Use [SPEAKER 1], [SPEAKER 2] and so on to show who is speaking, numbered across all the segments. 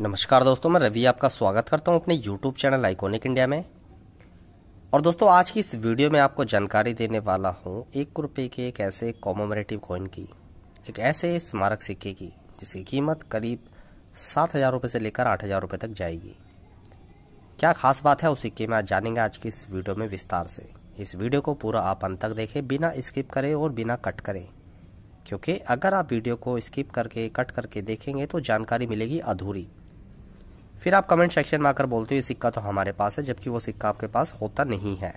[SPEAKER 1] नमस्कार दोस्तों मैं रवि आपका स्वागत करता हूं अपने यूट्यूब चैनल आइकोनिक इंडिया में और दोस्तों आज की इस वीडियो में आपको जानकारी देने वाला हूं एक रुपये के एक ऐसे कॉमोमरेटिव कॉइन की एक ऐसे स्मारक सिक्के की जिसकी कीमत करीब सात हज़ार रुपये से लेकर आठ हज़ार रुपये तक जाएगी क्या खास बात है उस सिक्के में आज जानेंगे आज की इस वीडियो में विस्तार से इस वीडियो को पूरा आप अंत तक देखें बिना स्किप करें और बिना कट करें क्योंकि अगर आप वीडियो को स्किप करके कट करके देखेंगे तो जानकारी मिलेगी अधूरी फिर आप कमेंट सेक्शन में आकर बोलते हो ये सिक्का तो हमारे पास है जबकि वो सिक्का आपके पास होता नहीं है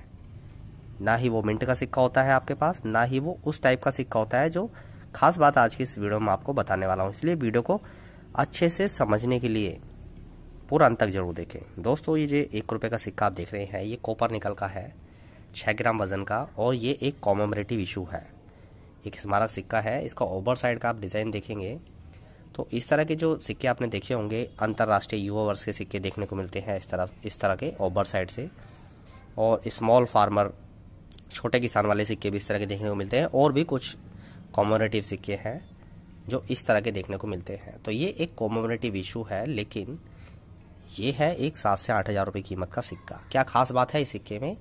[SPEAKER 1] ना ही वो मिंट का सिक्का होता है आपके पास ना ही वो उस टाइप का सिक्का होता है जो खास बात आज की इस वीडियो में आपको बताने वाला हूँ इसलिए वीडियो को अच्छे से समझने के लिए पूरा अंत तक जरूर देखें दोस्तों ये जो एक रुपये का सिक्का आप देख रहे हैं ये कॉपर निकल का है छः ग्राम वजन का और ये एक कॉमोमरेटिव इशू है एक स्मारक सिक्का है इसका ओवर साइड का आप डिज़ाइन देखेंगे तो इस तरह के जो सिक्के आपने देखे होंगे अंतर्राष्ट्रीय युवा वर्ष के सिक्के देखने को मिलते हैं इस तरह इस तरह के ओबर साइड से और स्मॉल फार्मर छोटे किसान वाले सिक्के भी इस तरह के देखने को मिलते हैं और भी कुछ कॉमोनेटिव सिक्के हैं जो इस तरह के देखने को मिलते हैं तो ये एक कॉमोनेटिव इशू है लेकिन ये है एक सात से आठ हज़ार रुपये कीमत का सिक्का क्या खास बात है इस सिक्के में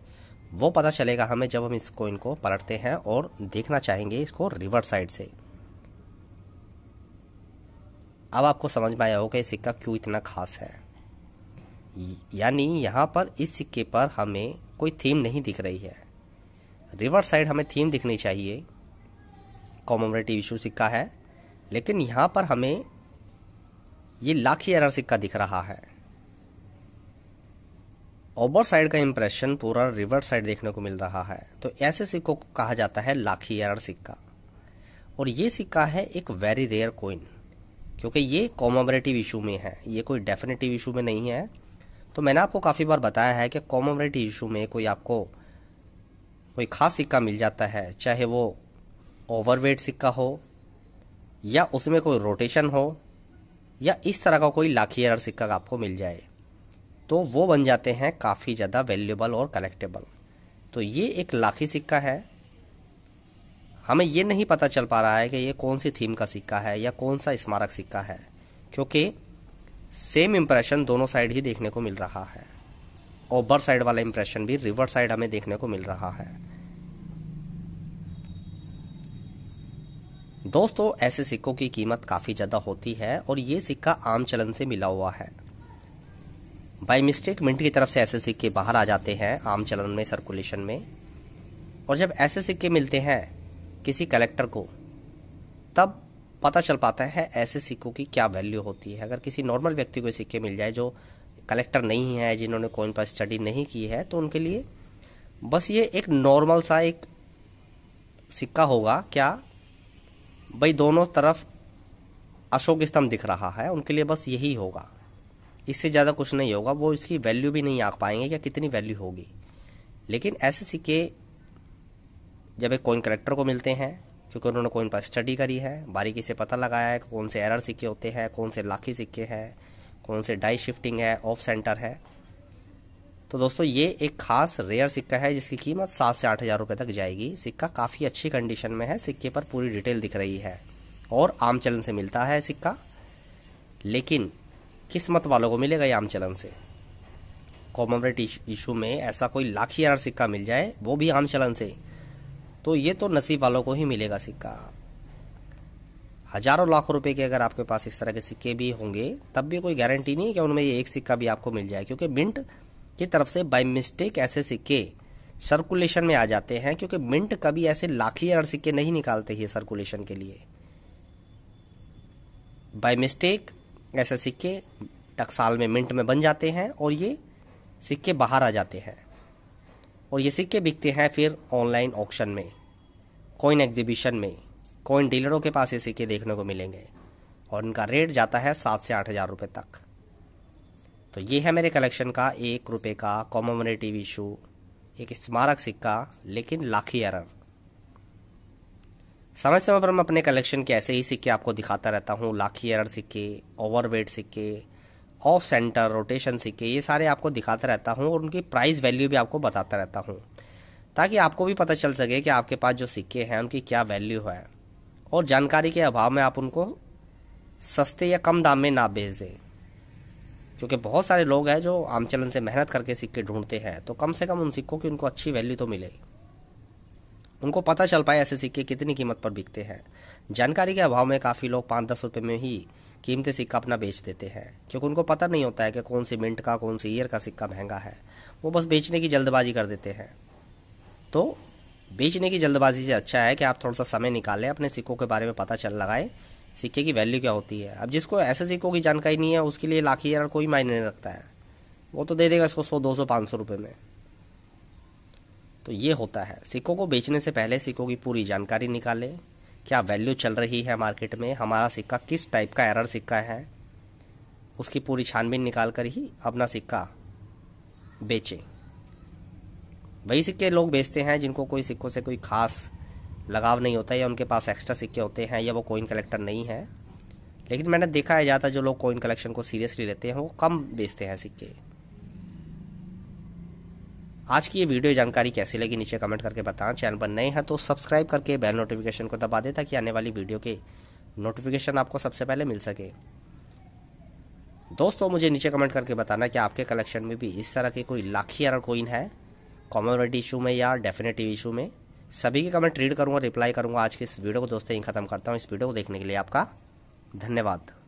[SPEAKER 1] वो पता चलेगा हमें जब हम इसको इनको पलटते हैं और देखना चाहेंगे इसको रिवर्स साइड से अब आपको समझ में आया होगा ये सिक्का क्यों इतना खास है यानी यहाँ पर इस सिक्के पर हमें कोई थीम नहीं दिख रही है रिवर साइड हमें थीम दिखनी चाहिए कॉमोमरेटिव इशू सिक्का है लेकिन यहाँ पर हमें ये लाखी एरर सिक्का दिख रहा है ओवर साइड का इम्प्रेशन पूरा रिवर साइड देखने को मिल रहा है तो ऐसे सिक्कों को कहा जाता है लाखी एरर सिक्का और ये सिक्का है एक वेरी रेयर कोइन क्योंकि ये कॉमोबरेटिव इशू में है ये कोई डेफिनेटिव इशू में नहीं है तो मैंने आपको काफ़ी बार बताया है कि कॉमोबरेटिव इशू में कोई आपको कोई खास सिक्का मिल जाता है चाहे वो ओवरवेट सिक्का हो या उसमें कोई रोटेशन हो या इस तरह का कोई लाखियर सिक्का आपको मिल जाए तो वो बन जाते हैं काफ़ी ज़्यादा वैल्यूबल और कलेक्टेबल तो ये एक लाखी सिक्का है हमें ये नहीं पता चल पा रहा है कि ये कौन सी थीम का सिक्का है या कौन सा स्मारक सिक्का है क्योंकि सेम इम्प्रेशन दोनों साइड ही देखने को मिल रहा है ओबर साइड वाला इम्प्रेशन भी रिवर्स साइड हमें देखने को मिल रहा है दोस्तों ऐसे सिक्कों की कीमत काफ़ी ज़्यादा होती है और ये सिक्का आम चलन से मिला हुआ है बाई मिस्टेक मिंट की तरफ से ऐसे सिक्के बाहर आ जाते हैं आम चलन में सर्कुलेशन में और जब ऐसे सिक्के मिलते हैं किसी कलेक्टर को तब पता चल पाता है ऐसे सिक्कों की क्या वैल्यू होती है अगर किसी नॉर्मल व्यक्ति को सिक्के मिल जाए जो कलेक्टर नहीं है जिन्होंने कोइन पर स्टडी नहीं की है तो उनके लिए बस ये एक नॉर्मल सा एक सिक्का होगा क्या भाई दोनों तरफ अशोक स्तंभ दिख रहा है उनके लिए बस यही होगा इससे ज़्यादा कुछ नहीं होगा वो इसकी वैल्यू भी नहीं आ पाएंगे या कितनी वैल्यू होगी लेकिन ऐसे सिक्के जब एक कोइन कलेक्टर को मिलते हैं क्योंकि उन्होंने कोइन पर स्टडी करी है बारीकी से पता लगाया है कौन से एरर सिक्के होते हैं कौन से लाखी सिक्के हैं कौन से डाई शिफ्टिंग है ऑफ सेंटर है तो दोस्तों ये एक खास रेयर सिक्का है जिसकी कीमत सात से आठ हज़ार रुपये तक जाएगी सिक्का काफ़ी अच्छी कंडीशन में है सिक्के पर पूरी डिटेल दिख रही है और आम चलन से मिलता है सिक्का लेकिन किस्मत वालों को मिलेगा ये आम चलन से कॉमोमरेट इशू में ऐसा कोई लाखी एरर सिक्का मिल जाए वो भी आम चलन से तो ये तो नसीब वालों को ही मिलेगा सिक्का हजारों लाखों रुपए के अगर आपके पास इस तरह के सिक्के भी होंगे तब भी कोई गारंटी नहीं कि उनमें ये एक सिक्का भी आपको मिल जाए क्योंकि मिंट की तरफ से बाय मिस्टेक ऐसे सिक्के सर्कुलेशन में आ जाते हैं क्योंकि मिंट कभी ऐसे लाखी अर सिक्के नहीं निकालते हैं सर्कुलेशन के लिए बाय मिस्टेक ऐसे सिक्के टकसाल में मिंट में बन जाते हैं और ये सिक्के बाहर आ जाते हैं और ये सिक्के बिकते हैं फिर ऑनलाइन ऑक्शन में कॉइन एग्जीबिशन में कॉइन डीलरों के पास ये सिक्के देखने को मिलेंगे और इनका रेट जाता है सात से आठ हज़ार रुपये तक तो ये है मेरे कलेक्शन का एक रुपये का कॉमोमोनेटिव इशू एक स्मारक सिक्का लेकिन लाखी एरर समय समय पर मैं अपने कलेक्शन के ऐसे ही सिक्के आपको दिखाता रहता हूँ लाखी एरर सिक्के ओवरवेट सिक्के ऑफ सेंटर रोटेशन सिक्के ये सारे आपको दिखाता रहता हूँ और उनकी प्राइस वैल्यू भी आपको बताता रहता हूँ ताकि आपको भी पता चल सके कि आपके पास जो सिक्के हैं उनकी क्या वैल्यू है और जानकारी के अभाव में आप उनको सस्ते या कम दाम में ना बेच दें क्योंकि बहुत सारे लोग हैं जो आमचलन से मेहनत करके सिक्के ढूंढते हैं तो कम से कम उन सिक्कों की उनको अच्छी वैल्यू तो मिले उनको पता चल पाए ऐसे सिक्के कितनी कीमत पर बिकते हैं जानकारी के अभाव में काफ़ी लोग पाँच दस रुपये में ही कीमती सिक्का अपना बेच देते हैं क्योंकि उनको पता नहीं होता है कि कौन सी मिनट का कौन सी ईयर का सिक्का महंगा है वो बस बेचने की जल्दबाजी कर देते हैं तो बेचने की जल्दबाजी से अच्छा है कि आप थोड़ा सा समय निकालें अपने सिक्कों के बारे में पता चल लगाएं सिक्के की वैल्यू क्या होती है अब जिसको ऐसे सिक्कों की जानकारी नहीं है उसके लिए लाख यार कोई मायने नहीं रखता है वो तो दे देगा इसको सौ दो सौ पाँच सौ रुपये में तो ये होता है सिक्कों को बेचने से पहले सिक्कों की पूरी जानकारी निकालें क्या वैल्यू चल रही है मार्केट में हमारा सिक्का किस टाइप का एरर सिक्का है उसकी पूरी छानबीन निकाल कर ही अपना सिक्का बेचें वही सिक्के लोग बेचते हैं जिनको कोई सिक्कों से कोई खास लगाव नहीं होता या उनके पास एक्स्ट्रा सिक्के होते हैं या वो कोइन कलेक्टर नहीं है लेकिन मैंने देखा है ज़्यादा जो लोग कोइन कलेक्शन को सीरियसली लेते हैं वो कम बेचते हैं सिक्के आज की ये वीडियो जानकारी कैसी लगी नीचे कमेंट करके बताएं चैनल पर नए हैं तो सब्सक्राइब करके बेल नोटिफिकेशन को दबा दें ताकि आने वाली वीडियो के नोटिफिकेशन आपको सबसे पहले मिल सके दोस्तों मुझे नीचे कमेंट करके बताना कि आपके कलेक्शन में भी इस तरह के कोई लाखी अर कोइन है कॉमोडिटी इशू में या डेफिनेटिव इशू में सभी के कमेंट रीड करूँगा रिप्लाई करूँगा आज के इस वीडियो को दोस्तों यहीं खत्म करता हूँ इस वीडियो को देखने के लिए आपका धन्यवाद